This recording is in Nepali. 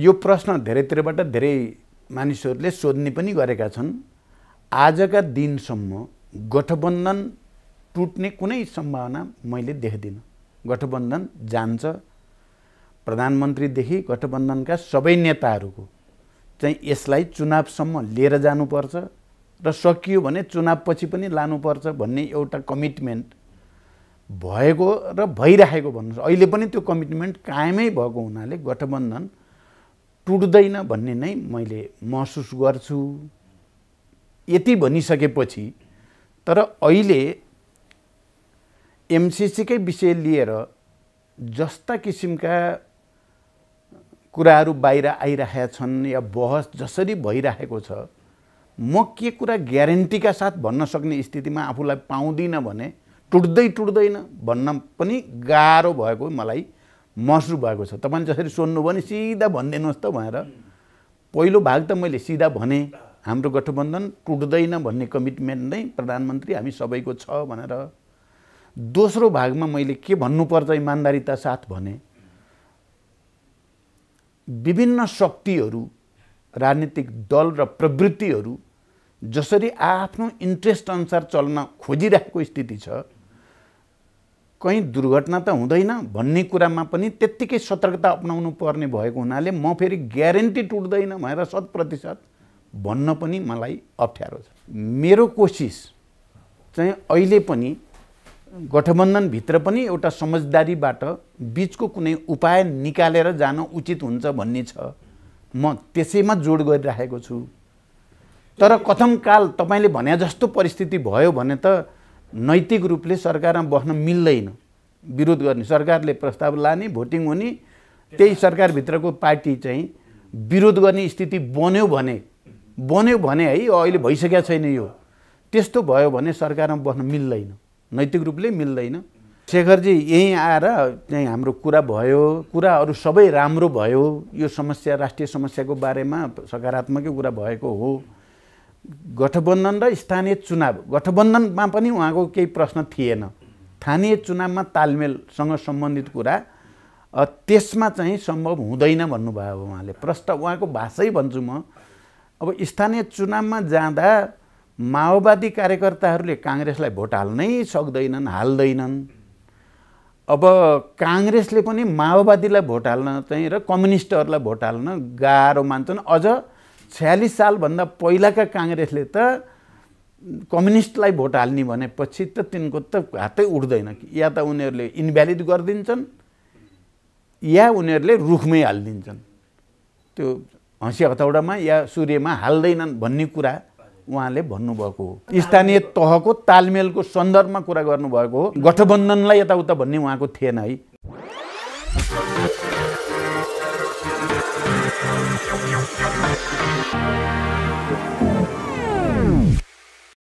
यो प्रश्न धेरैतिरबाट धेरै मानिसहरूले सोध्ने पनि गरेका छन् आजका दिनसम्म गठबन्धन टुट्ने कुनै सम्भावना मैले देख्दिनँ गठबन्धन जान्छ प्रधानमन्त्रीदेखि गठबन्धनका सबै नेताहरूको चाहिँ यसलाई चुनावसम्म लिएर जानुपर्छ र सकियो भने चुनावपछि पनि लानुपर्छ भन्ने एउटा कमिटमेन्ट भएको र भइराखेको भन्नु अहिले पनि त्यो कमिटमेन्ट कायमै भएको हुनाले गठबन्धन टुट्दैन भन्ने नै मैले महसुस गर्छु यति भनिसकेपछि तर अहिले एमसिसीकै विषय लिएर जस्ता किसिमका कुराहरू बाहिर आइरहेका छन् या बहस जसरी भइरहेको छ म के कुरा ग्यारेन्टीका साथ भन्न सक्ने स्थितिमा आफूलाई पाउँदिनँ भने टुट्दै टुट्दैन भन्न पनि गाह्रो भएको मलाई महसुस भएको छ तपाईँले जसरी सोध्नुभयो भने सिधा भनिदिनुहोस् त भनेर पहिलो भाग त मैले सिधा भने हाम्रो गठबन्धन टुट्दैन भन्ने कमिटमेन्ट नै प्रधानमन्त्री हामी सबैको छ भनेर दोस्रो भागमा मैले के भन्नुपर्छ इमान्दारिता साथ भने विभिन्न शक्तिहरू राजनीतिक दल र प्रवृत्तिहरू जसरी आफ्नो इन्ट्रेस्ट अनुसार चल्न खोजिरहेको स्थिति छ कहीँ दुर्घटना त हुँदैन भन्ने कुरामा पनि त्यत्तिकै सतर्कता अप्नाउनु पर्ने भएको हुनाले म फेरि ग्यारेन्टी टुट्दैन भनेर शत प्रतिशत भन्न पनि मलाई अप्ठ्यारो छ मेरो कोसिस चाहिँ अहिले पनि गठबन्धनभित्र पनि एउटा समझदारीबाट बिचको कुनै उपाय निकालेर जान उचित हुन्छ भन्ने छ म त्यसैमा जोड गरिराखेको छु तर कथमकाल तपाईँले भने जस्तो परिस्थिति भयो भने त नैतिक रूपले सरकारमा बस्न मिल्दैन विरोध गर्ने सरकारले प्रस्ताव लाने भोटिङ हुने त्यही सरकारभित्रको पार्टी चाहिँ विरोध गर्ने स्थिति बन्यो भने बन्यो भने है अहिले भइसकेको छैन यो त्यस्तो भयो भने सरकारमा बस्न मिल्दैन नैतिक रूपले मिल्दैन शेखरजी यहीँ आएर चाहिँ हाम्रो कुरा भयो कुराहरू सबै राम्रो भयो यो समस्या राष्ट्रिय समस्याको बारेमा सकारात्मकै कुरा भएको हो गठबन्धन र स्थानीय चुनाव गठबन्धनमा पनि उहाँको केही प्रश्न थिएन स्थानीय चुनावमा तालमेलसँग सम्बन्धित कुरा त्यसमा चाहिँ सम्भव हुँदैन भन्नुभयो उहाँले प्रष्ट उहाँको भाषै भन्छु म अब स्थानीय चुनावमा जाँदा माओवादी कार्यकर्ताहरूले काङ्ग्रेसलाई भोट हाल्नै सक्दैनन् हाल्दैनन् अब काङ्ग्रेसले पनि माओवादीलाई भोट हाल्न चाहिँ र कम्युनिस्टहरूलाई भोट हाल्न गाह्रो मान्छन् अझ छ्यालिस सालभन्दा पहिलाका काङ्ग्रेसले त कम्युनिस्टलाई भोट हाल्ने भनेपछि त तिनको त हातै उठ्दैन या त उनीहरूले इन्भ्यालिड गरिदिन्छन् या उनीहरूले रुखमै हालिदिन्छन् त्यो हँसी हतौडामा या सूर्यमा हाल्दैनन् भन्ने कुरा उहाँले भन्नुभएको हो स्थानीय तहको तालमेलको सन्दर्भमा कुरा गर्नुभएको हो गठबन्धनलाई यताउता भन्ने उहाँको थिएन है